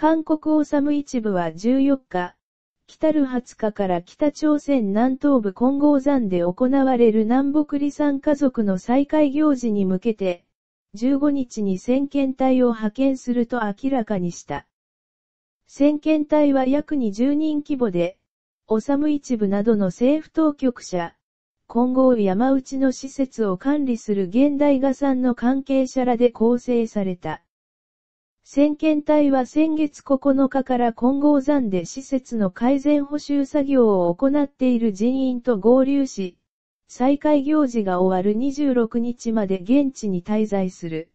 韓国オサム一部は14日、来る20日から北朝鮮南東部金剛山で行われる南北離散家族の再会行事に向けて、15日に先遣隊を派遣すると明らかにした。先遣隊は約20人規模で、オサム一部などの政府当局者、今後山内の施設を管理する現代画んの関係者らで構成された。先遣隊は先月9日から金剛山で施設の改善補修作業を行っている人員と合流し、再開行事が終わる26日まで現地に滞在する。